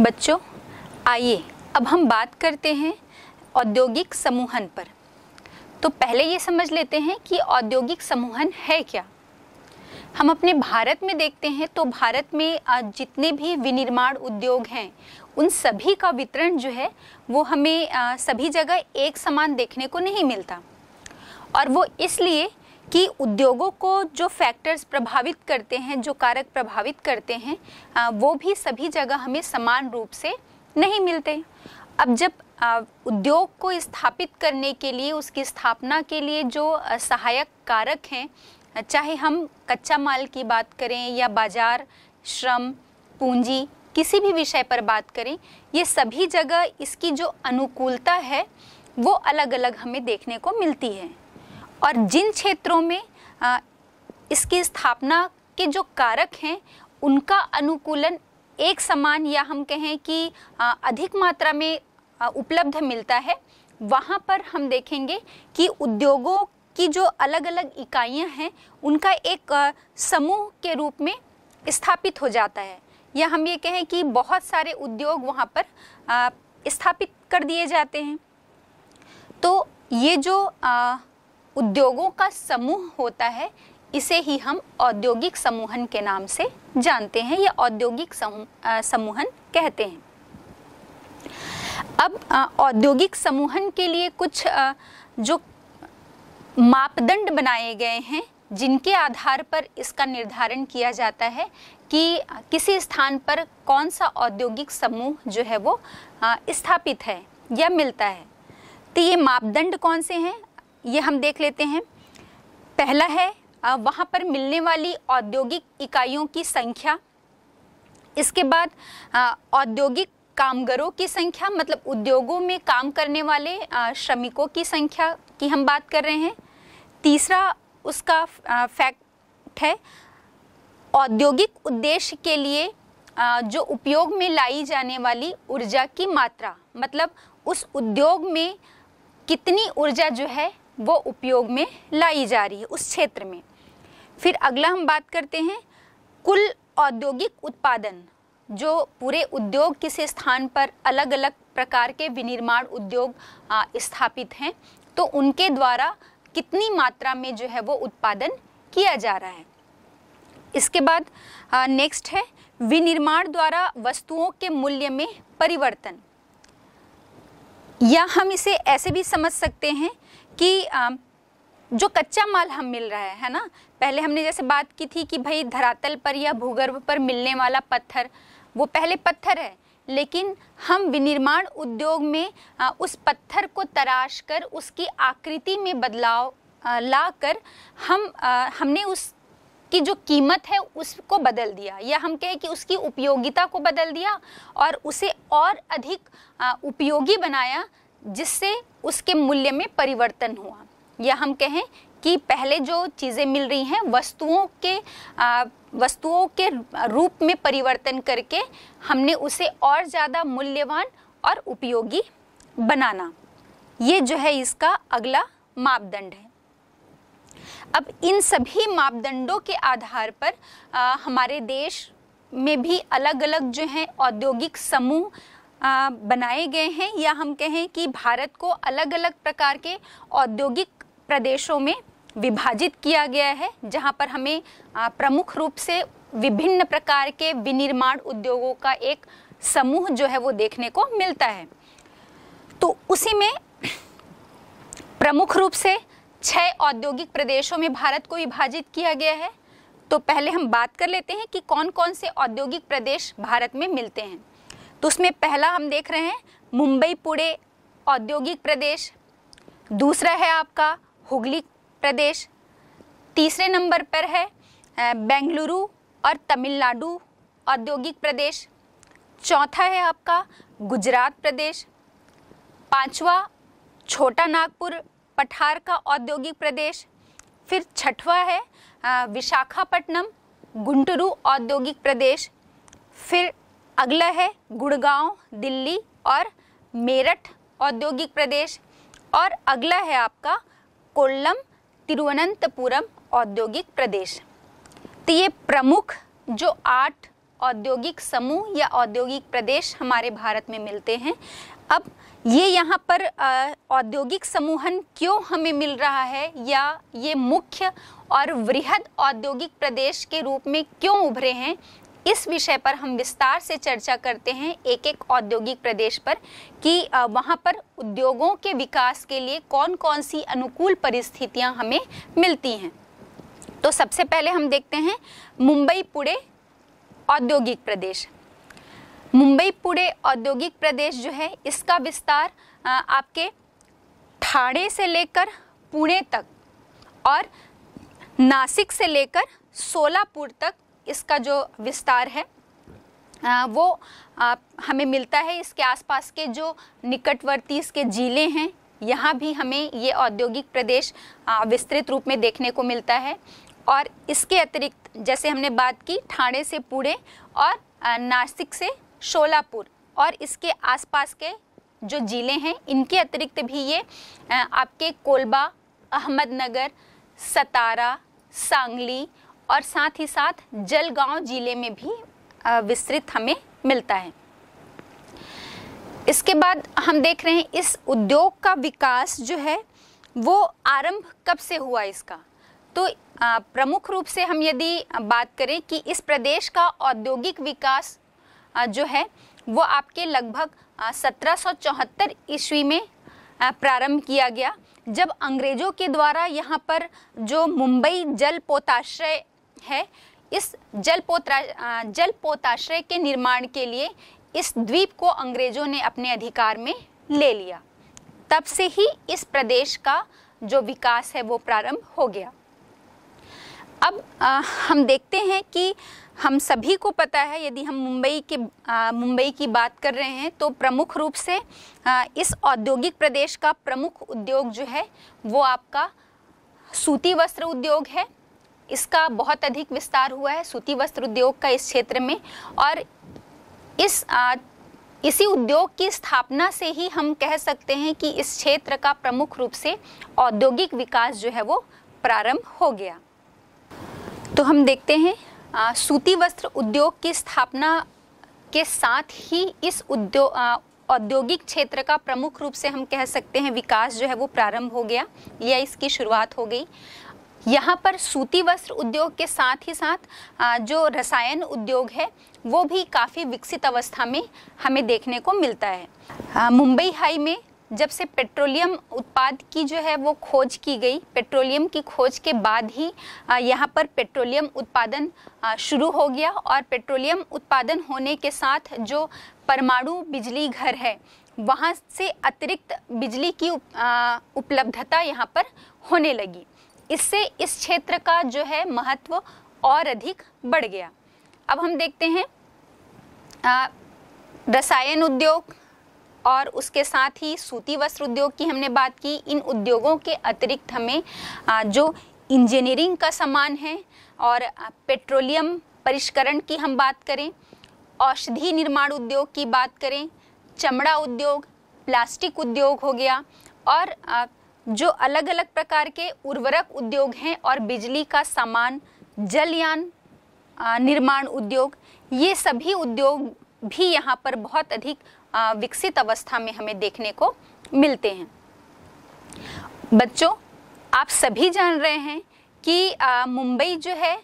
बच्चों आइए अब हम बात करते हैं औद्योगिक समूहन पर तो पहले ये समझ लेते हैं कि औद्योगिक समूहन है क्या हम अपने भारत में देखते हैं तो भारत में जितने भी विनिर्माण उद्योग हैं उन सभी का वितरण जो है वो हमें सभी जगह एक समान देखने को नहीं मिलता और वो इसलिए कि उद्योगों को जो फैक्टर्स प्रभावित करते हैं जो कारक प्रभावित करते हैं वो भी सभी जगह हमें समान रूप से नहीं मिलते अब जब उद्योग को स्थापित करने के लिए उसकी स्थापना के लिए जो सहायक कारक हैं चाहे हम कच्चा माल की बात करें या बाजार श्रम पूंजी किसी भी विषय पर बात करें ये सभी जगह इसकी जो अनुकूलता है वो अलग अलग हमें देखने को मिलती है और जिन क्षेत्रों में आ, इसकी स्थापना के जो कारक हैं उनका अनुकूलन एक समान या हम कहें कि आ, अधिक मात्रा में उपलब्ध मिलता है वहाँ पर हम देखेंगे कि उद्योगों की जो अलग अलग इकाइयाँ हैं उनका एक समूह के रूप में स्थापित हो जाता है या हम ये कहें कि बहुत सारे उद्योग वहाँ पर स्थापित कर दिए जाते हैं तो ये जो आ, उद्योगों का समूह होता है इसे ही हम औद्योगिक समूहन के नाम से जानते हैं या औद्योगिक समूहन कहते हैं अब औद्योगिक समूहन के लिए कुछ जो मापदंड बनाए गए हैं जिनके आधार पर इसका निर्धारण किया जाता है कि किसी स्थान पर कौन सा औद्योगिक समूह जो है वो स्थापित है या मिलता है तो ये मापदंड कौन से हैं ये हम देख लेते हैं पहला है वहाँ पर मिलने वाली औद्योगिक इकाइयों की संख्या इसके बाद औद्योगिक कामगारों की संख्या मतलब उद्योगों में काम करने वाले श्रमिकों की संख्या की हम बात कर रहे हैं तीसरा उसका फैक्ट है औद्योगिक उद्देश्य के लिए जो उपयोग में लाई जाने वाली ऊर्जा की मात्रा मतलब उस उद्योग में कितनी ऊर्जा जो है वो उपयोग में लाई जा रही है उस क्षेत्र में फिर अगला हम बात करते हैं कुल औद्योगिक उत्पादन जो पूरे उद्योग किसी स्थान पर अलग अलग प्रकार के विनिर्माण उद्योग स्थापित हैं तो उनके द्वारा कितनी मात्रा में जो है वो उत्पादन किया जा रहा है इसके बाद नेक्स्ट है विनिर्माण द्वारा वस्तुओं के मूल्य में परिवर्तन या हम इसे ऐसे भी समझ सकते हैं कि जो कच्चा माल हम मिल रहा है है ना पहले हमने जैसे बात की थी कि भाई धरातल पर या भूगर्भ पर मिलने वाला पत्थर वो पहले पत्थर है लेकिन हम विनिर्माण उद्योग में उस पत्थर को तराश कर उसकी आकृति में बदलाव ला कर हम हमने उस कि जो कीमत है उसको बदल दिया या हम कहें कि उसकी उपयोगिता को बदल दिया और उसे और अधिक उपयोगी बनाया जिससे उसके मूल्य में परिवर्तन हुआ या हम कहें कि पहले जो चीज़ें मिल रही हैं वस्तुओं के आ, वस्तुओं के रूप में परिवर्तन करके हमने उसे और ज़्यादा मूल्यवान और उपयोगी बनाना ये जो है इसका अगला मापदंड है अब इन सभी मापदंडों के आधार पर आ, हमारे देश में भी अलग अलग जो हैं औद्योगिक समूह बनाए गए हैं या हम कहें कि भारत को अलग अलग प्रकार के औद्योगिक प्रदेशों में विभाजित किया गया है जहां पर हमें प्रमुख रूप से विभिन्न प्रकार के विनिर्माण उद्योगों का एक समूह जो है वो देखने को मिलता है तो उसी में प्रमुख रूप से छह औद्योगिक प्रदेशों में भारत को विभाजित किया गया है तो पहले हम बात कर लेते हैं कि कौन कौन से औद्योगिक प्रदेश भारत में मिलते हैं तो उसमें पहला हम देख रहे हैं मुंबई पुणे औद्योगिक प्रदेश दूसरा है आपका हुगली प्रदेश तीसरे नंबर पर है बेंगलुरु और तमिलनाडु औद्योगिक प्रदेश चौथा है आपका गुजरात प्रदेश पांचवा छोटा नागपुर पठार का औद्योगिक प्रदेश फिर छठवा है विशाखापट्टनम गुंटूरु औद्योगिक प्रदेश फिर अगला है गुड़गांव दिल्ली और मेरठ औद्योगिक प्रदेश और अगला है आपका कोल्लम तिरुवनंतपुरम औद्योगिक प्रदेश तो ये प्रमुख जो आठ औद्योगिक समूह या औद्योगिक प्रदेश हमारे भारत में मिलते हैं अब ये यहाँ पर औद्योगिक समूहन क्यों हमें मिल रहा है या ये मुख्य और वृहद औद्योगिक प्रदेश के रूप में क्यों उभरे हैं इस विषय पर हम विस्तार से चर्चा करते हैं एक एक औद्योगिक प्रदेश पर कि वहाँ पर उद्योगों के विकास के लिए कौन कौन सी अनुकूल परिस्थितियाँ हमें मिलती हैं तो सबसे पहले हम देखते हैं मुंबई पुणे औद्योगिक प्रदेश मुंबई पुणे औद्योगिक प्रदेश जो है इसका विस्तार आपके ठाणे से लेकर पुणे तक और नासिक से लेकर सोलापुर तक इसका जो विस्तार है आ, वो आ, हमें मिलता है इसके आसपास के जो निकटवर्ती इसके जिले हैं यहाँ भी हमें ये औद्योगिक प्रदेश विस्तृत रूप में देखने को मिलता है और इसके अतिरिक्त जैसे हमने बात की ठाणे से पुणे और नासिक से शोलापुर और इसके आसपास के जो ज़िले हैं इनके अतिरिक्त भी ये आपके कोलबा अहमदनगर सतारा सांगली और साथ ही साथ जलगांव जिले में भी विस्तृत हमें मिलता है इसके बाद हम देख रहे हैं इस उद्योग का विकास जो है वो आरंभ कब से हुआ इसका तो प्रमुख रूप से हम यदि बात करें कि इस प्रदेश का औद्योगिक विकास जो है वो आपके लगभग सत्रह ईस्वी में प्रारंभ किया गया जब अंग्रेजों के द्वारा यहाँ पर जो मुंबई जल पोताश्रय है इस जल जलपोताश्रय के निर्माण के लिए इस द्वीप को अंग्रेजों ने अपने अधिकार में ले लिया तब से ही इस प्रदेश का जो विकास है वो प्रारंभ हो गया अब आ, हम देखते हैं कि हम सभी को पता है यदि हम मुंबई के मुंबई की बात कर रहे हैं तो प्रमुख रूप से आ, इस औद्योगिक प्रदेश का प्रमुख उद्योग जो है वो आपका सूती वस्त्र उद्योग है इसका बहुत अधिक विस्तार हुआ है सूती वस्त्र उद्योग का इस क्षेत्र में और इस आ, इसी उद्योग की स्थापना से ही हम कह सकते हैं कि इस क्षेत्र का प्रमुख रूप से औद्योगिक विकास जो है वो प्रारंभ हो गया तो हम देखते हैं आ, सूती वस्त्र उद्योग की स्थापना के साथ ही इस उद्योग औद्योगिक क्षेत्र का प्रमुख रूप से हम कह सकते हैं विकास जो है वो प्रारंभ हो गया या इसकी शुरुआत हो गई यहाँ पर सूती वस्त्र उद्योग के साथ ही साथ जो रसायन उद्योग है वो भी काफ़ी विकसित अवस्था में हमें देखने को मिलता है मुंबई हाई में जब से पेट्रोलियम उत्पाद की जो है वो खोज की गई पेट्रोलियम की खोज के बाद ही यहाँ पर पेट्रोलियम उत्पादन शुरू हो गया और पेट्रोलियम उत्पादन होने के साथ जो परमाणु बिजली घर है वहाँ से अतिरिक्त बिजली की उपलब्धता यहाँ पर होने लगी इससे इस क्षेत्र का जो है महत्व और अधिक बढ़ गया अब हम देखते हैं रसायन उद्योग और उसके साथ ही सूती वस्त्र उद्योग की हमने बात की इन उद्योगों के अतिरिक्त हमें आ, जो इंजीनियरिंग का सामान है और पेट्रोलियम परिष्करण की हम बात करें औषधि निर्माण उद्योग की बात करें चमड़ा उद्योग प्लास्टिक उद्योग हो गया और जो अलग अलग प्रकार के उर्वरक उद्योग हैं और बिजली का सामान जलयान निर्माण उद्योग ये सभी उद्योग भी यहाँ पर बहुत अधिक विकसित अवस्था में हमें देखने को मिलते हैं बच्चों आप सभी जान रहे हैं कि मुंबई जो है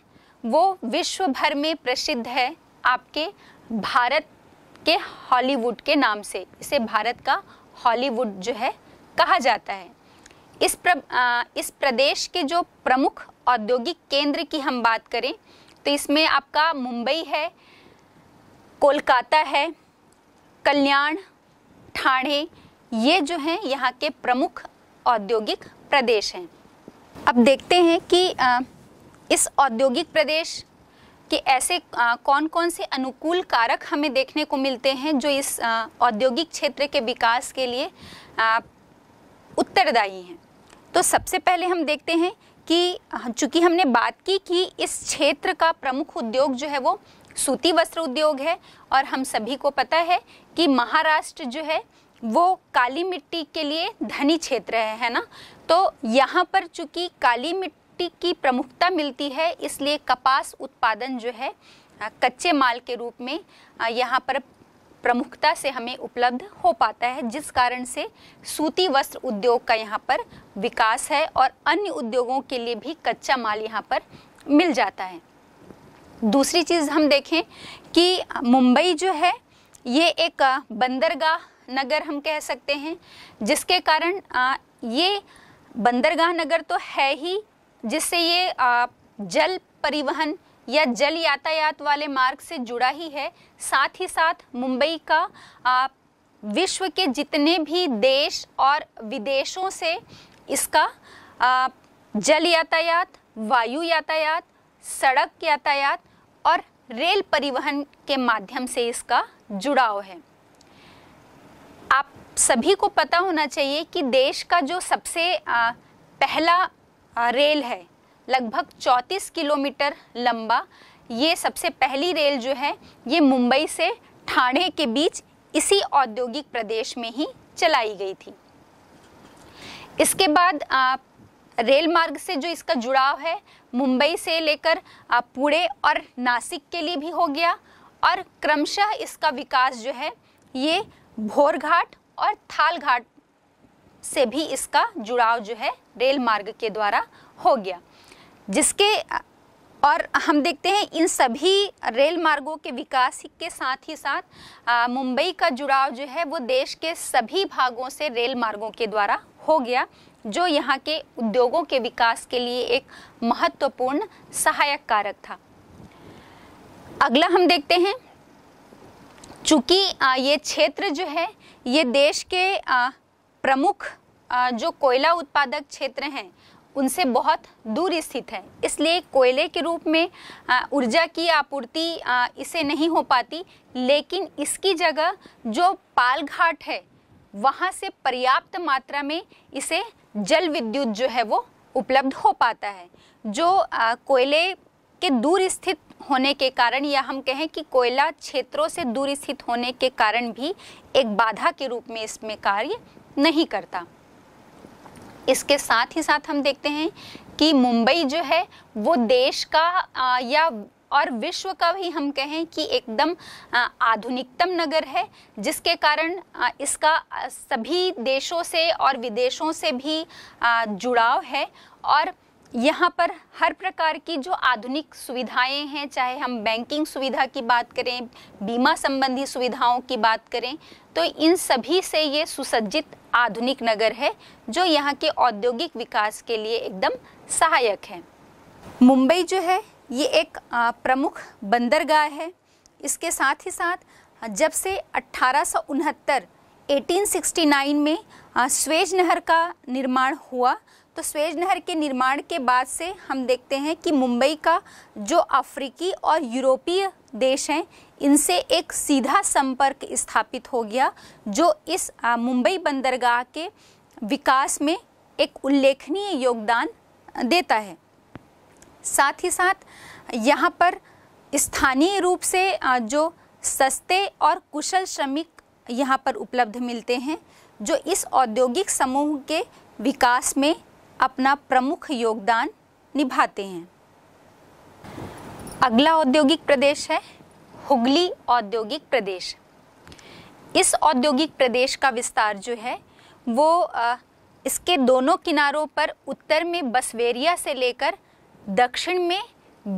वो विश्व भर में प्रसिद्ध है आपके भारत के हॉलीवुड के नाम से इसे भारत का हॉलीवुड जो है कहा जाता है इस प्र, आ, इस प्रदेश के जो प्रमुख औद्योगिक केंद्र की हम बात करें तो इसमें आपका मुंबई है कोलकाता है कल्याण ठाणे ये जो हैं यहाँ के प्रमुख औद्योगिक प्रदेश हैं अब देखते हैं कि आ, इस औद्योगिक प्रदेश कि ऐसे आ, कौन कौन से अनुकूल कारक हमें देखने को मिलते हैं जो इस औद्योगिक क्षेत्र के विकास के लिए उत्तरदायी हैं तो सबसे पहले हम देखते हैं कि हाँ, चूंकि हमने बात की कि इस क्षेत्र का प्रमुख उद्योग जो है वो सूती वस्त्र उद्योग है और हम सभी को पता है कि महाराष्ट्र जो है वो काली मिट्टी के लिए धनी क्षेत्र है है ना तो यहाँ पर चूंकि काली मिट्टी की प्रमुखता मिलती है इसलिए कपास उत्पादन जो है हाँ, कच्चे माल के रूप में हाँ, यहाँ पर प्रमुखता से हमें उपलब्ध हो पाता है जिस कारण से सूती वस्त्र उद्योग का यहाँ पर विकास है और अन्य उद्योगों के लिए भी कच्चा माल यहाँ पर मिल जाता है दूसरी चीज़ हम देखें कि मुंबई जो है ये एक बंदरगाह नगर हम कह सकते हैं जिसके कारण ये बंदरगाह नगर तो है ही जिससे ये जल परिवहन या जल यातायात वाले मार्ग से जुड़ा ही है साथ ही साथ मुंबई का आ, विश्व के जितने भी देश और विदेशों से इसका आ, जल यातायात वायु यातायात सड़क यातायात और रेल परिवहन के माध्यम से इसका जुड़ाव है आप सभी को पता होना चाहिए कि देश का जो सबसे आ, पहला आ, रेल है लगभग 34 किलोमीटर लंबा ये सबसे पहली रेल जो है ये मुंबई से ठाणे के बीच इसी औद्योगिक प्रदेश में ही चलाई गई थी इसके बाद आ, रेल मार्ग से जो इसका जुड़ाव है मुंबई से लेकर पुणे और नासिक के लिए भी हो गया और क्रमशः इसका विकास जो है ये भोरघाट और थालघाट से भी इसका जुड़ाव जो है रेल मार्ग के द्वारा हो गया जिसके और हम देखते हैं इन सभी रेल मार्गों के विकास के साथ ही साथ मुंबई का जुड़ाव जो है वो देश के सभी भागों से रेल मार्गों के द्वारा हो गया जो यहाँ के उद्योगों के विकास के लिए एक महत्वपूर्ण सहायक कारक था अगला हम देखते हैं चूँकि ये क्षेत्र जो है ये देश के प्रमुख जो कोयला उत्पादक क्षेत्र हैं उनसे बहुत दूर स्थित है इसलिए कोयले के रूप में ऊर्जा की आपूर्ति इसे नहीं हो पाती लेकिन इसकी जगह जो पालघाट है वहाँ से पर्याप्त मात्रा में इसे जल विद्युत जो है वो उपलब्ध हो पाता है जो कोयले के दूर स्थित होने के कारण या हम कहें कि कोयला क्षेत्रों से दूर स्थित होने के कारण भी एक बाधा के रूप में इसमें कार्य नहीं करता इसके साथ ही साथ हम देखते हैं कि मुंबई जो है वो देश का आ, या और विश्व का भी हम कहें कि एकदम आधुनिकतम नगर है जिसके कारण इसका सभी देशों से और विदेशों से भी जुड़ाव है और यहाँ पर हर प्रकार की जो आधुनिक सुविधाएं हैं चाहे हम बैंकिंग सुविधा की बात करें बीमा संबंधी सुविधाओं की बात करें तो इन सभी से ये सुसज्जित आधुनिक नगर है जो यहाँ के औद्योगिक विकास के लिए एकदम सहायक है मुंबई जो है ये एक प्रमुख बंदरगाह है इसके साथ ही साथ जब से अट्ठारह 1869 में स्वेज नहर का निर्माण हुआ तो स्वेज नहर के निर्माण के बाद से हम देखते हैं कि मुंबई का जो अफ्रीकी और यूरोपीय देश हैं इनसे एक सीधा संपर्क स्थापित हो गया जो इस मुंबई बंदरगाह के विकास में एक उल्लेखनीय योगदान देता है साथ ही साथ यहाँ पर स्थानीय रूप से जो सस्ते और कुशल श्रमिक यहाँ पर उपलब्ध मिलते हैं जो इस औद्योगिक समूह के विकास में अपना प्रमुख योगदान निभाते हैं अगला औद्योगिक प्रदेश है हुगली औद्योगिक प्रदेश इस औद्योगिक प्रदेश का विस्तार जो है वो आ, इसके दोनों किनारों पर उत्तर में बसवेरिया से लेकर दक्षिण में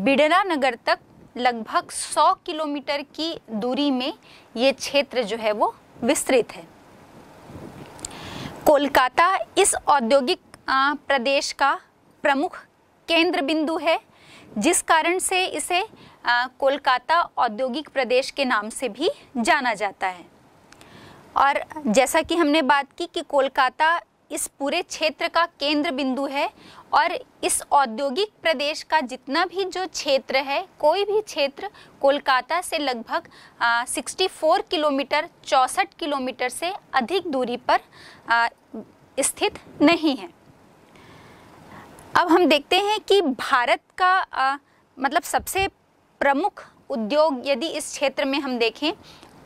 बिडरा नगर तक लगभग 100 किलोमीटर की दूरी में ये क्षेत्र जो है वो विस्तृत है कोलकाता इस औद्योगिक प्रदेश का प्रमुख केंद्र बिंदु है जिस कारण से इसे कोलकाता औद्योगिक प्रदेश के नाम से भी जाना जाता है और जैसा कि हमने बात की कि कोलकाता इस पूरे क्षेत्र का केंद्र बिंदु है और इस औद्योगिक प्रदेश का जितना भी जो क्षेत्र है कोई भी क्षेत्र कोलकाता से लगभग 64 किलोमीटर चौंसठ किलोमीटर से अधिक दूरी पर आ, स्थित नहीं है अब हम देखते हैं कि भारत का आ, मतलब सबसे प्रमुख उद्योग यदि इस क्षेत्र में हम देखें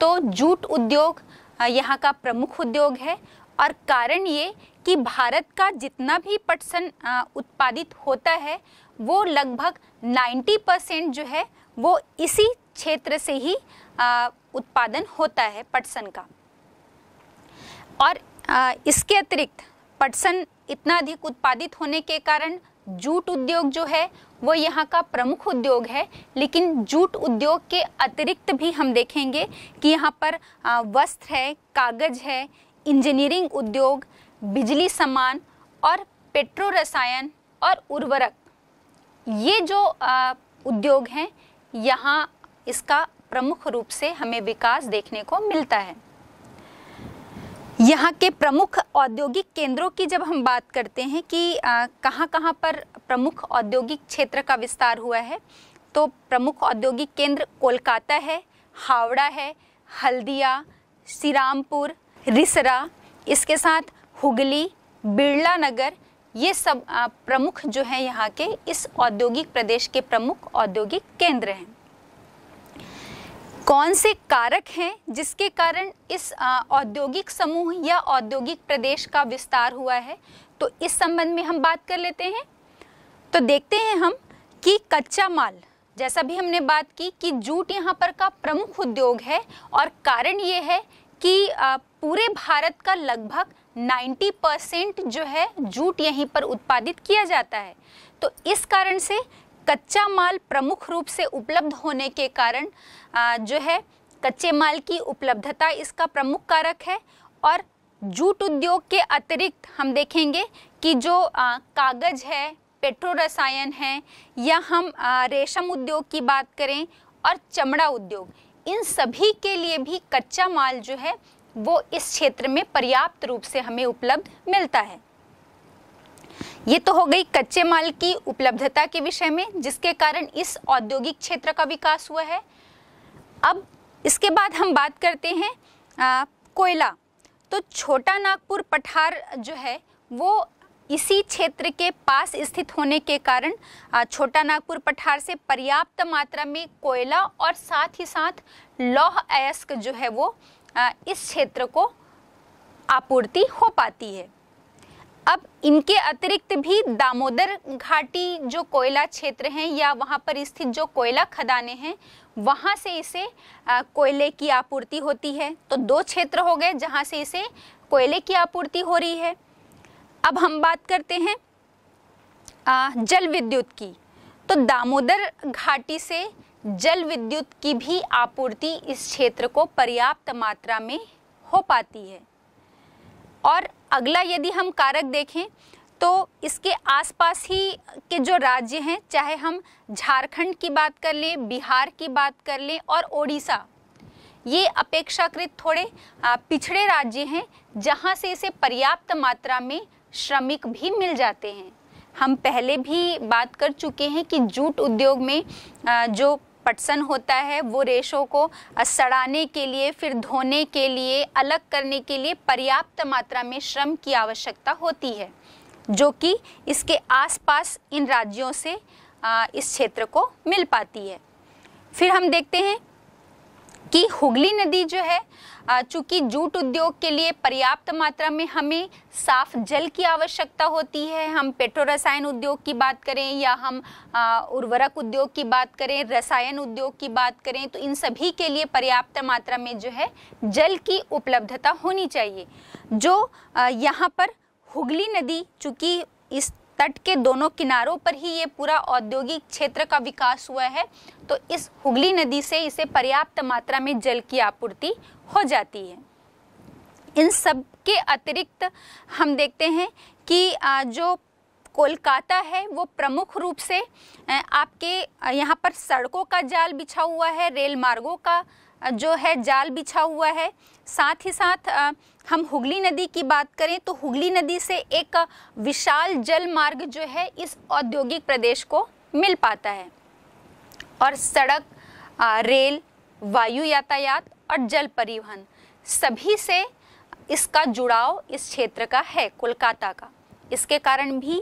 तो जूट उद्योग यहाँ का प्रमुख उद्योग है और कारण ये कि भारत का जितना भी पटसन उत्पादित होता है वो लगभग 90 परसेंट जो है वो इसी क्षेत्र से ही उत्पादन होता है पटसन का और इसके अतिरिक्त पटसन इतना अधिक उत्पादित होने के कारण जूट उद्योग जो है वो यहाँ का प्रमुख उद्योग है लेकिन जूट उद्योग के अतिरिक्त भी हम देखेंगे कि यहाँ पर वस्त्र है कागज है इंजीनियरिंग उद्योग बिजली सामान और पेट्रो रसायन और उर्वरक ये जो उद्योग हैं यहाँ इसका प्रमुख रूप से हमें विकास देखने को मिलता है यहाँ के प्रमुख औद्योगिक केंद्रों की जब हम बात करते हैं कि कहाँ कहाँ पर प्रमुख औद्योगिक क्षेत्र का विस्तार हुआ है तो प्रमुख औद्योगिक केंद्र कोलकाता है हावड़ा है हल्दिया सिरामपुर रिसरा इसके साथ हुगली बिरला नगर ये सब प्रमुख जो हैं यहाँ के इस औद्योगिक प्रदेश के प्रमुख औद्योगिक केंद्र हैं कौन से कारक हैं जिसके कारण इस औद्योगिक समूह या औद्योगिक प्रदेश का विस्तार हुआ है तो इस संबंध में हम बात कर लेते हैं तो देखते हैं हम कि कच्चा माल जैसा भी हमने बात की कि जूट यहाँ पर का प्रमुख उद्योग है और कारण ये है कि पूरे भारत का लगभग 90 परसेंट जो है जूट यहीं पर उत्पादित किया जाता है तो इस कारण से कच्चा माल प्रमुख रूप से उपलब्ध होने के कारण जो है कच्चे माल की उपलब्धता इसका प्रमुख कारक है और जूट उद्योग के अतिरिक्त हम देखेंगे कि जो कागज़ है पेट्रो रसायन है या हम रेशम उद्योग की बात करें और चमड़ा उद्योग इन सभी के लिए भी कच्चा माल जो है वो इस क्षेत्र में पर्याप्त रूप से हमें उपलब्ध मिलता है ये तो हो गई कच्चे माल की उपलब्धता के विषय में जिसके कारण इस औद्योगिक क्षेत्र का विकास हुआ है अब इसके बाद हम बात करते हैं आ, कोयला तो छोटा नागपुर पठार जो है वो इसी क्षेत्र के पास स्थित होने के कारण छोटा नागपुर पठार से पर्याप्त मात्रा में कोयला और साथ ही साथ लौह अयस्क जो है वो इस क्षेत्र को आपूर्ति हो पाती है अब इनके अतिरिक्त भी दामोदर घाटी जो कोयला क्षेत्र है या वहाँ पर स्थित जो कोयला खदाने हैं वहाँ से इसे कोयले की आपूर्ति होती है तो दो क्षेत्र हो गए जहाँ से इसे कोयले की आपूर्ति हो रही है अब हम बात करते हैं जल विद्युत की तो दामोदर घाटी से जल विद्युत की भी आपूर्ति इस क्षेत्र को पर्याप्त मात्रा में हो पाती है और अगला यदि हम कारक देखें तो इसके आसपास ही के जो राज्य हैं चाहे हम झारखंड की बात कर लें बिहार की बात कर लें और ओडिशा ये अपेक्षाकृत थोड़े पिछड़े राज्य हैं जहाँ से इसे पर्याप्त मात्रा में श्रमिक भी मिल जाते हैं हम पहले भी बात कर चुके हैं कि जूट उद्योग में जो पटसन होता है वो रेशों को सड़ाने के लिए फिर धोने के लिए अलग करने के लिए पर्याप्त मात्रा में श्रम की आवश्यकता होती है जो कि इसके आसपास इन राज्यों से इस क्षेत्र को मिल पाती है फिर हम देखते हैं कि हुगली नदी जो है चूँकि जूट उद्योग के लिए पर्याप्त मात्रा में हमें साफ जल की आवश्यकता होती है हम पेट्रो रसायन उद्योग की बात करें या हम उर्वरक उद्योग की बात करें रसायन उद्योग की बात करें तो इन सभी के लिए पर्याप्त मात्रा में जो है जल की उपलब्धता होनी चाहिए जो यहाँ पर हुगली नदी चूँकि इस तट के दोनों किनारों पर ही ये पूरा औद्योगिक क्षेत्र का विकास हुआ है तो इस हुगली नदी से इसे पर्याप्त मात्रा में जल की आपूर्ति हो जाती है इन सब के अतिरिक्त हम देखते हैं कि जो कोलकाता है वो प्रमुख रूप से आपके यहाँ पर सड़कों का जाल बिछा हुआ है रेल मार्गों का जो है जाल बिछा हुआ है साथ ही साथ हम हुगली नदी की बात करें तो हुगली नदी से एक विशाल जल मार्ग जो है इस औद्योगिक प्रदेश को मिल पाता है और सड़क रेल वायु यातायात और जल परिवहन सभी से इसका जुड़ाव इस क्षेत्र का है कोलकाता का इसके कारण भी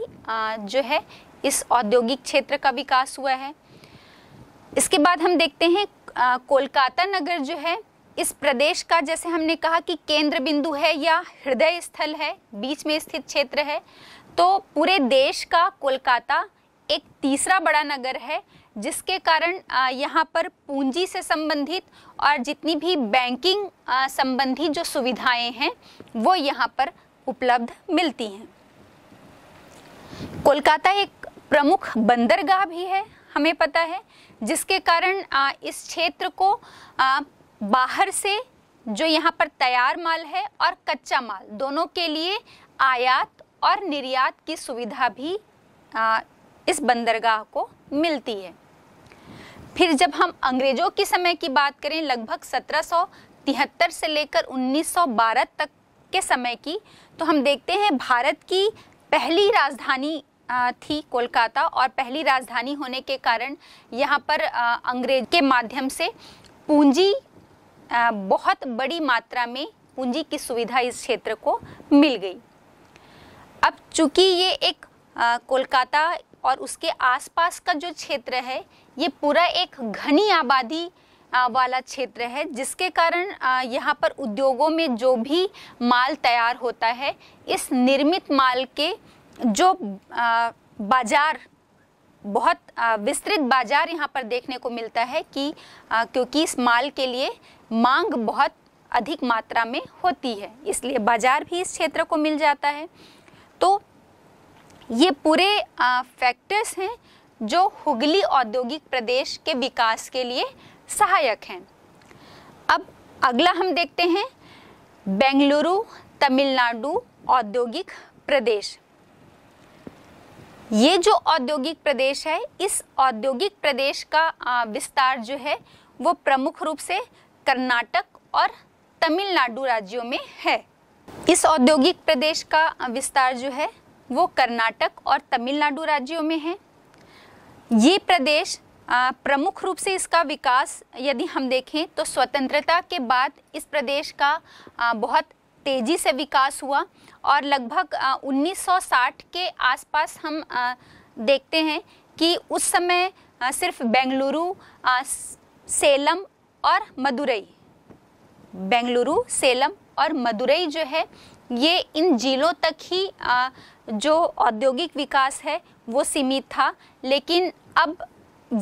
जो है इस औद्योगिक क्षेत्र का विकास हुआ है इसके बाद हम देखते हैं कोलकाता नगर जो है इस प्रदेश का जैसे हमने कहा कि केंद्र बिंदु है या हृदय स्थल है बीच में स्थित क्षेत्र है तो पूरे देश का कोलकाता एक तीसरा बड़ा नगर है जिसके कारण यहाँ पर पूंजी से संबंधित और जितनी भी बैंकिंग संबंधी जो सुविधाएं हैं वो यहाँ पर उपलब्ध मिलती हैं कोलकाता एक प्रमुख बंदरगाह भी है हमें पता है जिसके कारण इस क्षेत्र को बाहर से जो यहाँ पर तैयार माल है और कच्चा माल दोनों के लिए आयात और निर्यात की सुविधा भी आ, इस बंदरगाह को मिलती है फिर जब हम अंग्रेज़ों के समय की बात करें लगभग तिहत्तर से लेकर 1912 तक के समय की तो हम देखते हैं भारत की पहली राजधानी थी कोलकाता और पहली राजधानी होने के कारण यहाँ पर अंग्रेज के माध्यम से पूंजी बहुत बड़ी मात्रा में पूंजी की सुविधा इस क्षेत्र को मिल गई अब चूंकि ये एक कोलकाता और उसके आसपास का जो क्षेत्र है ये पूरा एक घनी आबादी वाला क्षेत्र है जिसके कारण यहाँ पर उद्योगों में जो भी माल तैयार होता है इस निर्मित माल के जो बाजार बहुत विस्तृत बाजार यहाँ पर देखने को मिलता है कि क्योंकि इस माल के लिए मांग बहुत अधिक मात्रा में होती है इसलिए बाजार भी इस क्षेत्र को मिल जाता है तो ये पूरे फैक्टर्स हैं जो हुगली औद्योगिक प्रदेश के विकास के लिए सहायक हैं अब अगला हम देखते हैं बेंगलुरु तमिलनाडु औद्योगिक प्रदेश ये जो औद्योगिक प्रदेश है इस औद्योगिक प्रदेश का विस्तार जो है वो प्रमुख रूप से कर्नाटक और तमिलनाडु राज्यों में है इस औद्योगिक प्रदेश का विस्तार जो है वो कर्नाटक और तमिलनाडु राज्यों में है ये प्रदेश प्रमुख रूप से इसका विकास यदि हम देखें तो स्वतंत्रता के बाद इस प्रदेश का बहुत तेज़ी से विकास हुआ और लगभग 1960 के आसपास हम देखते हैं कि उस समय सिर्फ बेंगलुरु सेलम और मदुरई बेंगलुरु सेलम और मदुरई जो है ये इन जिलों तक ही आ, जो औद्योगिक विकास है वो सीमित था लेकिन अब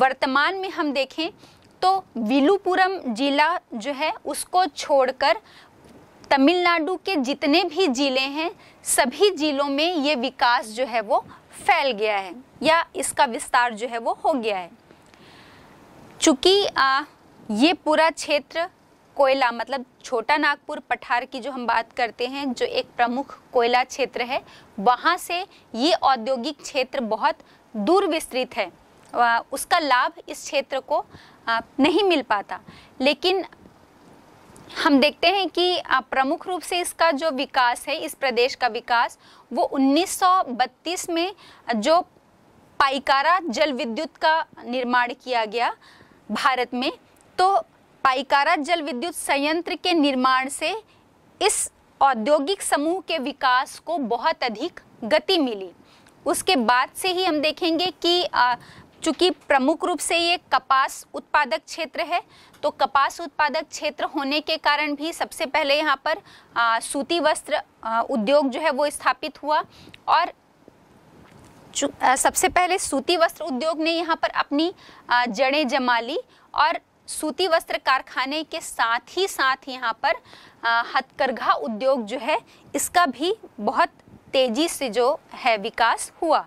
वर्तमान में हम देखें तो विलुपुरम जिला जो है उसको छोड़कर तमिलनाडु के जितने भी ज़िले हैं सभी ज़िलों में ये विकास जो है वो फैल गया है या इसका विस्तार जो है वो हो गया है चूँकि ये पूरा क्षेत्र कोयला मतलब छोटा नागपुर पठार की जो हम बात करते हैं जो एक प्रमुख कोयला क्षेत्र है वहाँ से ये औद्योगिक क्षेत्र बहुत दूर विस्तृत है उसका लाभ इस क्षेत्र को नहीं मिल पाता लेकिन हम देखते हैं कि प्रमुख रूप से इसका जो विकास है इस प्रदेश का विकास वो 1932 में जो पाइकारा जल विद्युत का निर्माण किया गया भारत में तो पाइकारा जल विद्युत संयंत्र के निर्माण से इस औद्योगिक समूह के विकास को बहुत अधिक गति मिली उसके बाद से ही हम देखेंगे कि चूंकि प्रमुख रूप से ये कपास उत्पादक क्षेत्र है तो कपास उत्पादक क्षेत्र होने के कारण भी सबसे पहले यहाँ पर आ, सूती वस्त्र आ, उद्योग जो है वो स्थापित हुआ और आ, सबसे पहले सूती वस्त्र उद्योग ने यहाँ पर अपनी जड़ें जमा ली और सूती वस्त्र कारखाने के साथ ही साथ यहाँ पर हथकरघा उद्योग जो है इसका भी बहुत तेज़ी से जो है विकास हुआ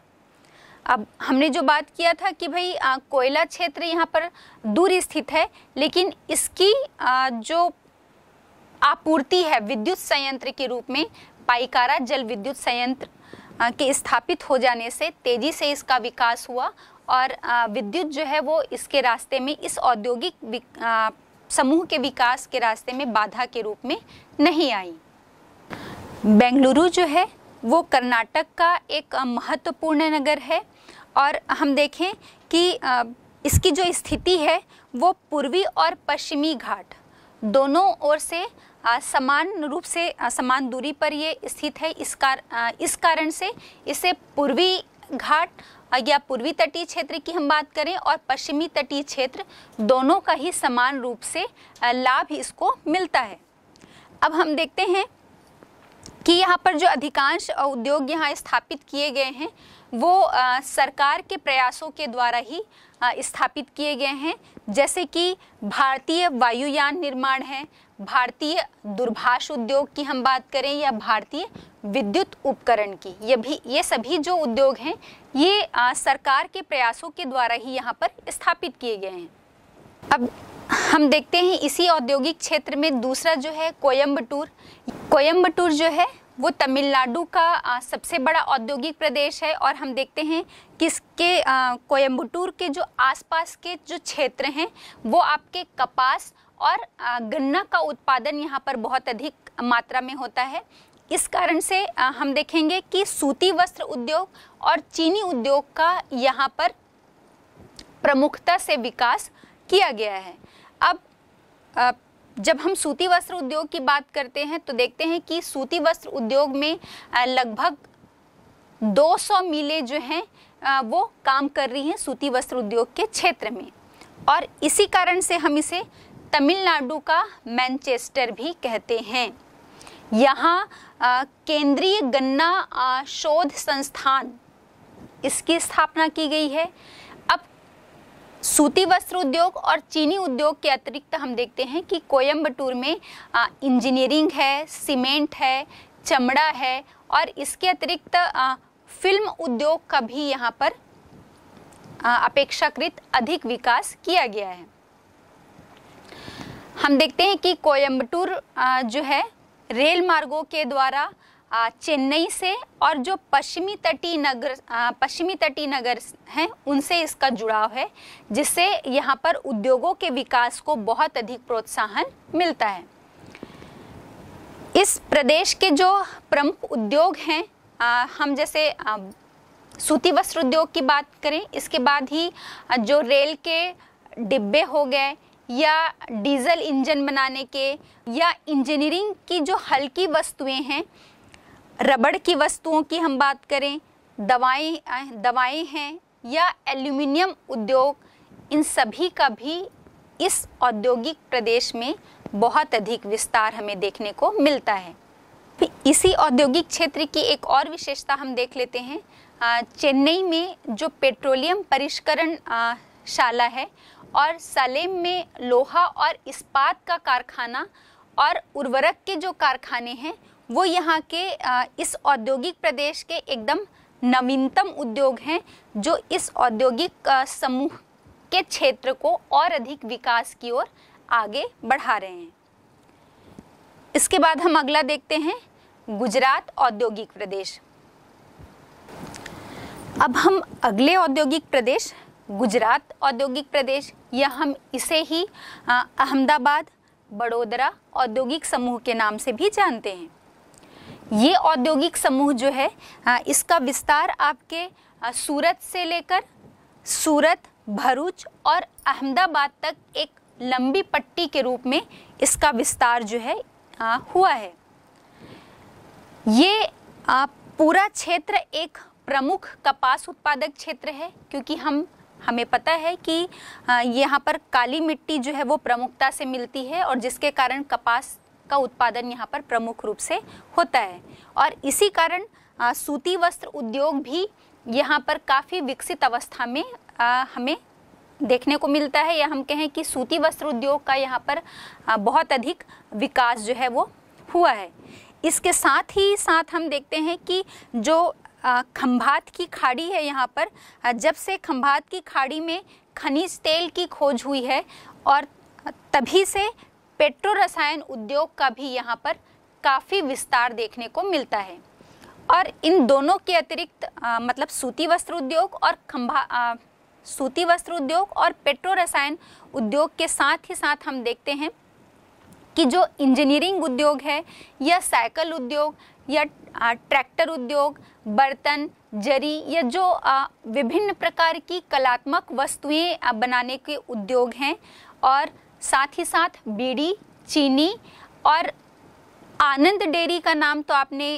अब हमने जो बात किया था कि भाई कोयला क्षेत्र यहाँ पर दूर स्थित है लेकिन इसकी आ, जो आपूर्ति है विद्युत संयंत्र के रूप में पाइकारा जल विद्युत संयंत्र के स्थापित हो जाने से तेजी से इसका विकास हुआ और विद्युत जो है वो इसके रास्ते में इस औद्योगिक समूह के विकास के रास्ते में बाधा के रूप में नहीं आई बेंगलुरु जो है वो कर्नाटक का एक महत्वपूर्ण नगर है और हम देखें कि इसकी जो स्थिति है वो पूर्वी और पश्चिमी घाट दोनों ओर से समान रूप से समान दूरी पर ये स्थित है इस कार इस कारण से इसे पूर्वी घाट या पूर्वी तटीय क्षेत्र की हम बात करें और पश्चिमी तटीय क्षेत्र दोनों का ही समान रूप से लाभ इसको मिलता है अब हम देखते हैं कि यहाँ पर जो अधिकांश उद्योग यहाँ स्थापित किए गए हैं वो सरकार के प्रयासों के द्वारा ही स्थापित किए गए हैं जैसे कि भारतीय वायुयान निर्माण है भारतीय दूरभाष उद्योग की हम बात करें या भारतीय विद्युत उपकरण की ये भी ये सभी जो उद्योग हैं ये आ, सरकार के प्रयासों के द्वारा ही यहाँ पर स्थापित किए गए हैं अब हम देखते हैं इसी औद्योगिक क्षेत्र में दूसरा जो है कोयम्बटूर कोयम्बटूर जो है वो तमिलनाडु का सबसे बड़ा औद्योगिक प्रदेश है और हम देखते हैं कि इसके कोयम्बटूर के जो आसपास के जो क्षेत्र हैं वो आपके कपास और गन्ना का उत्पादन यहाँ पर बहुत अधिक मात्रा में होता है इस कारण से हम देखेंगे कि सूती वस्त्र उद्योग और चीनी उद्योग का यहाँ पर प्रमुखता से विकास किया गया है अब जब हम सूती वस्त्र उद्योग की बात करते हैं तो देखते हैं कि सूती वस्त्र उद्योग में लगभग 200 मिले जो हैं वो काम कर रही हैं सूती वस्त्र उद्योग के क्षेत्र में और इसी कारण से हम इसे तमिलनाडु का मैनचेस्टर भी कहते हैं यहाँ केंद्रीय गन्ना आ, शोध संस्थान इसकी स्थापना की गई है अब सूती वस्त्र उद्योग और चीनी उद्योग के अतिरिक्त हम देखते हैं कि कोयम्बटूर में आ, इंजीनियरिंग है सीमेंट है चमड़ा है और इसके अतिरिक्त फिल्म उद्योग का भी यहाँ पर अपेक्षाकृत अधिक विकास किया गया है हम देखते हैं कि कोयम्बटूर जो है रेल मार्गों के द्वारा चेन्नई से और जो पश्चिमी तटीय नगर पश्चिमी तटीय नगर हैं उनसे इसका जुड़ाव है जिससे यहाँ पर उद्योगों के विकास को बहुत अधिक प्रोत्साहन मिलता है इस प्रदेश के जो प्रमुख उद्योग हैं हम जैसे सूती वस्त्र उद्योग की बात करें इसके बाद ही जो रेल के डिब्बे हो गए या डीजल इंजन बनाने के या इंजीनियरिंग की जो हल्की वस्तुएं हैं रबड़ की वस्तुओं की हम बात करें दवाएं दवाएं हैं या एल्यूमिनियम उद्योग इन सभी का भी इस औद्योगिक प्रदेश में बहुत अधिक विस्तार हमें देखने को मिलता है इसी औद्योगिक क्षेत्र की एक और विशेषता हम देख लेते हैं चेन्नई में जो पेट्रोलियम परिष्करण शाला है और सलेम में लोहा और इस्पात का कारखाना और उर्वरक के जो कारखाने हैं वो यहाँ के इस औद्योगिक प्रदेश के एकदम नवीनतम उद्योग हैं जो इस औद्योगिक समूह के क्षेत्र को और अधिक विकास की ओर आगे बढ़ा रहे हैं इसके बाद हम अगला देखते हैं गुजरात औद्योगिक प्रदेश अब हम अगले औद्योगिक प्रदेश गुजरात औद्योगिक प्रदेश या हम इसे ही अहमदाबाद बड़ोदरा औद्योगिक समूह के नाम से भी जानते हैं ये औद्योगिक समूह जो है इसका विस्तार आपके सूरत से लेकर सूरत भरूच और अहमदाबाद तक एक लंबी पट्टी के रूप में इसका विस्तार जो है आ, हुआ है ये आ, पूरा क्षेत्र एक प्रमुख कपास उत्पादक क्षेत्र है क्योंकि हम हमें पता है कि यहाँ पर काली मिट्टी जो है वो प्रमुखता से मिलती है और जिसके कारण कपास का उत्पादन यहाँ पर प्रमुख रूप से होता है और इसी कारण सूती वस्त्र उद्योग भी यहाँ पर काफ़ी विकसित अवस्था में आ, हमें देखने को मिलता है या हम कहें कि सूती वस्त्र उद्योग का यहाँ पर आ, बहुत अधिक विकास जो है वो हुआ है इसके साथ ही साथ हम देखते हैं कि जो खंभात की खाड़ी है यहाँ पर जब से खंभात की खाड़ी में खनिज तेल की खोज हुई है और तभी से पेट्रो रसायन उद्योग का भी यहाँ पर काफ़ी विस्तार देखने को मिलता है और इन दोनों के अतिरिक्त मतलब सूती वस्त्र उद्योग और खंभा आ, सूती वस्त्र उद्योग और पेट्रो रसायन उद्योग के साथ ही साथ हम देखते हैं कि जो इंजीनियरिंग उद्योग है या साइकिल उद्योग या ट्रैक्टर उद्योग बर्तन जरी या जो विभिन्न प्रकार की कलात्मक वस्तुएं बनाने के उद्योग हैं और साथ ही साथ बीड़ी चीनी और आनंद डेयरी का नाम तो आपने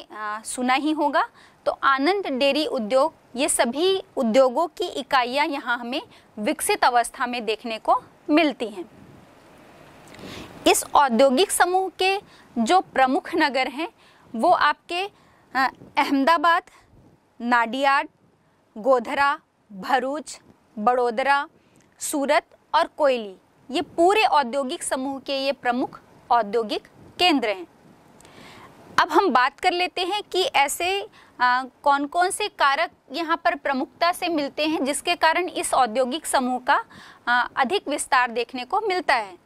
सुना ही होगा तो आनंद डेयरी उद्योग ये सभी उद्योगों की इकाइयां यहाँ हमें विकसित अवस्था में देखने को मिलती हैं इस औद्योगिक समूह के जो प्रमुख नगर हैं वो आपके अहमदाबाद नाडियाड गोधरा भरूच बड़ोदरा सूरत और कोयली ये पूरे औद्योगिक समूह के ये प्रमुख औद्योगिक केंद्र हैं अब हम बात कर लेते हैं कि ऐसे आ, कौन कौन से कारक यहाँ पर प्रमुखता से मिलते हैं जिसके कारण इस औद्योगिक समूह का आ, अधिक विस्तार देखने को मिलता है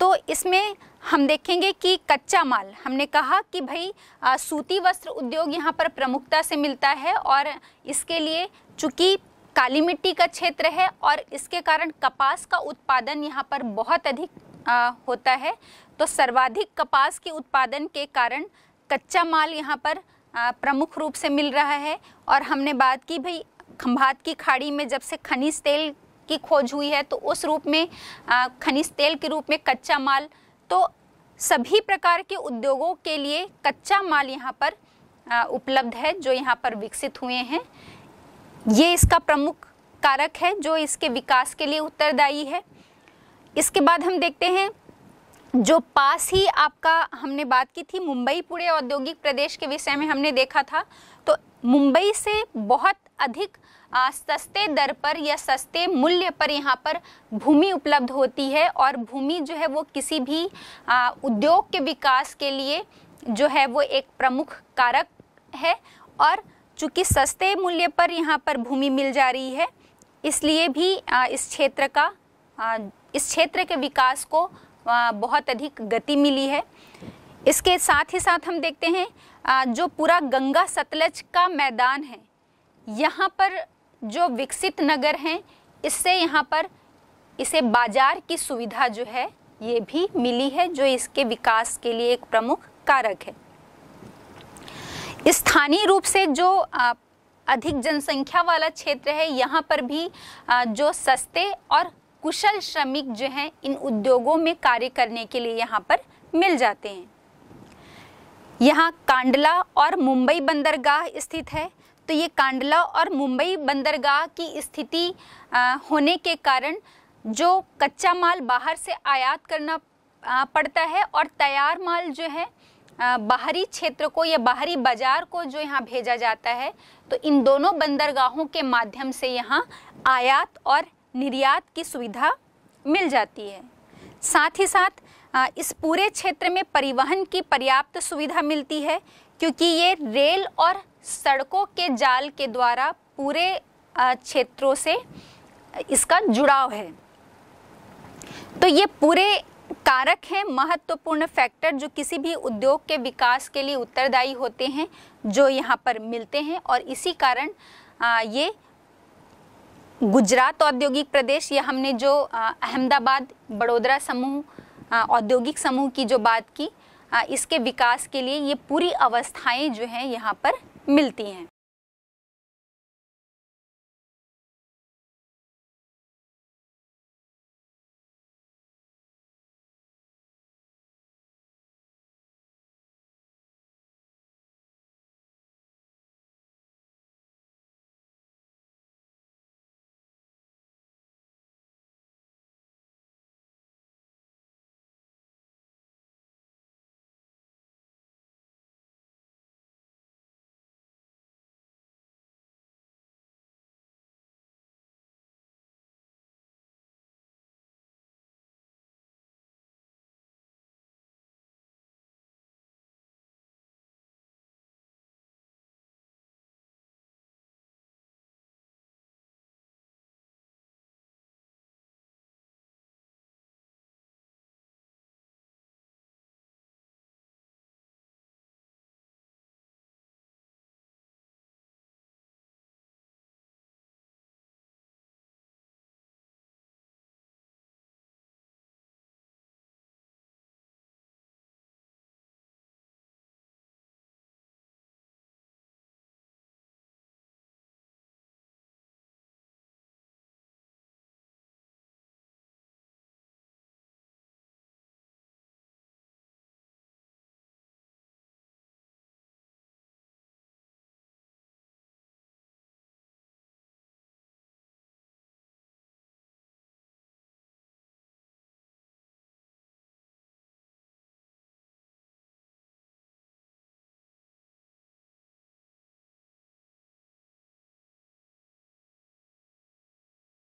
तो इसमें हम देखेंगे कि कच्चा माल हमने कहा कि भाई आ, सूती वस्त्र उद्योग यहाँ पर प्रमुखता से मिलता है और इसके लिए चूँकि काली मिट्टी का क्षेत्र है और इसके कारण कपास का उत्पादन यहाँ पर बहुत अधिक आ, होता है तो सर्वाधिक कपास के उत्पादन के कारण कच्चा माल यहाँ पर आ, प्रमुख रूप से मिल रहा है और हमने बात की भाई खम्भात की खाड़ी में जब से खनिज तेल की खोज हुई है तो उस रूप में खनिज तेल के रूप में कच्चा माल तो सभी प्रकार के उद्योगों के लिए कच्चा माल यहाँ पर उपलब्ध है जो यहाँ पर विकसित हुए हैं ये इसका प्रमुख कारक है जो इसके विकास के लिए उत्तरदायी है इसके बाद हम देखते हैं जो पास ही आपका हमने बात की थी मुंबई पूरे औद्योगिक प्रदेश के विषय में हमने देखा था तो मुंबई से बहुत अधिक सस्ते दर पर या सस्ते मूल्य पर यहाँ पर भूमि उपलब्ध होती है और भूमि जो है वो किसी भी उद्योग के विकास के लिए जो है वो एक प्रमुख कारक है और चूँकि सस्ते मूल्य पर यहाँ पर भूमि मिल जा रही है इसलिए भी इस क्षेत्र का इस क्षेत्र के विकास को बहुत अधिक गति मिली है इसके साथ ही साथ हम देखते हैं जो पूरा गंगा सतलज का मैदान है यहाँ पर जो विकसित नगर हैं इससे यहाँ पर इसे बाजार की सुविधा जो है ये भी मिली है जो इसके विकास के लिए एक प्रमुख कारक है स्थानीय रूप से जो अधिक जनसंख्या वाला क्षेत्र है यहाँ पर भी जो सस्ते और कुशल श्रमिक जो हैं इन उद्योगों में कार्य करने के लिए यहाँ पर मिल जाते हैं यहाँ कांडला और मुंबई बंदरगाह स्थित है तो ये कांडला और मुंबई बंदरगाह की स्थिति होने के कारण जो कच्चा माल बाहर से आयात करना पड़ता है और तैयार माल जो है बाहरी क्षेत्र को या बाहरी बाजार को जो यहाँ भेजा जाता है तो इन दोनों बंदरगाहों के माध्यम से यहाँ आयात और निर्यात की सुविधा मिल जाती है साथ ही साथ इस पूरे क्षेत्र में परिवहन की पर्याप्त सुविधा मिलती है क्योंकि ये रेल और सड़कों के जाल के द्वारा पूरे क्षेत्रों से इसका जुड़ाव है तो ये पूरे कारक हैं महत्वपूर्ण फैक्टर जो किसी भी उद्योग के विकास के लिए उत्तरदायी होते हैं जो यहाँ पर मिलते हैं और इसी कारण ये गुजरात औद्योगिक प्रदेश या हमने जो अहमदाबाद बड़ोदरा समूह औद्योगिक समूह की जो बात की इसके विकास के लिए ये पूरी अवस्थाएं जो हैं यहाँ पर मिलती हैं